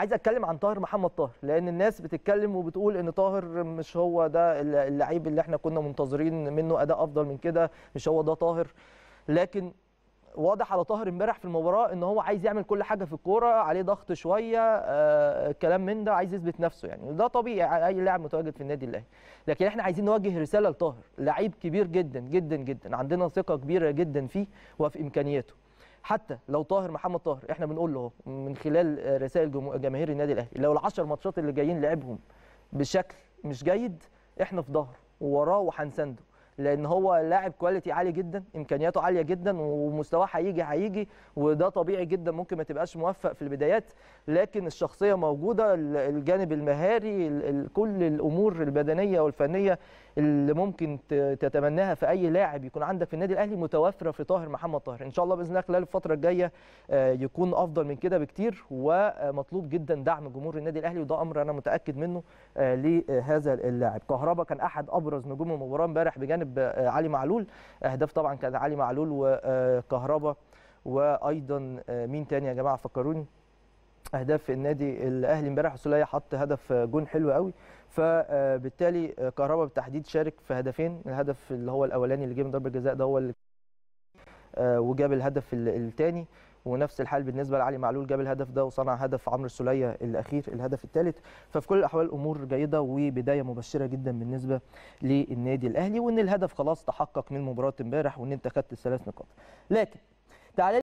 عايز اتكلم عن طاهر محمد طاهر لان الناس بتتكلم وبتقول ان طاهر مش هو ده اللعيب اللي احنا كنا منتظرين منه اداء افضل من كده مش هو ده طاهر لكن واضح على طاهر امبارح في المباراه ان هو عايز يعمل كل حاجه في الكوره عليه ضغط شويه آه كلام من ده عايز يثبت نفسه يعني ده طبيعي اي لاعب متواجد في النادي الاهلي لكن احنا عايزين نوجه رساله لطاهر لعيب كبير جدا جدا جدا عندنا ثقه كبيره جدا فيه وفي امكانياته حتى لو طاهر محمد طاهر احنا بنقول له من خلال رسائل جماهير النادي الاهلي لو العشر ماتشات اللي جايين لعبهم بشكل مش جيد احنا في ظهره ووراه وهنسنده لان هو لاعب كواليتي عالي جدا امكانياته عاليه جدا ومستواه هيجي هيجي وده طبيعي جدا ممكن ما تبقاش موفق في البدايات لكن الشخصيه موجوده الجانب المهاري كل الامور البدنيه والفنيه اللي ممكن تتمناها في اي لاعب يكون عندك في النادي الاهلي متوفره في طاهر محمد طاهر ان شاء الله باذن الله خلال الفتره الجايه آه، يكون افضل من كده بكتير ومطلوب جدا دعم جمهور النادي الاهلي وده امر انا متاكد منه آه، لهذا اللاعب كهربا كان احد ابرز نجوم المباراه امبارح بجانب لاعب آه، علي معلول اهداف طبعا كان علي معلول وكهربا آه، وايضا آه، مين تاني يا جماعه فكروني اهداف النادي الاهلي امبارح سليه حط هدف جون حلو قوي فبالتالي كهربا بالتحديد شارك في هدفين الهدف اللي هو الاولاني اللي جه من ضربه الجزاء ده هو اللي آه، وجاب الهدف الثاني ونفس الحال بالنسبه لعلي معلول جاب الهدف ده وصنع هدف عمرو السوليه الاخير الهدف الثالث ففي كل الاحوال الامور جيده وبدايه مبشره جدا بالنسبه للنادي الاهلي وان الهدف خلاص تحقق من مباراه امبارح وان انت خدت الثلاث نقاط لكن تعالى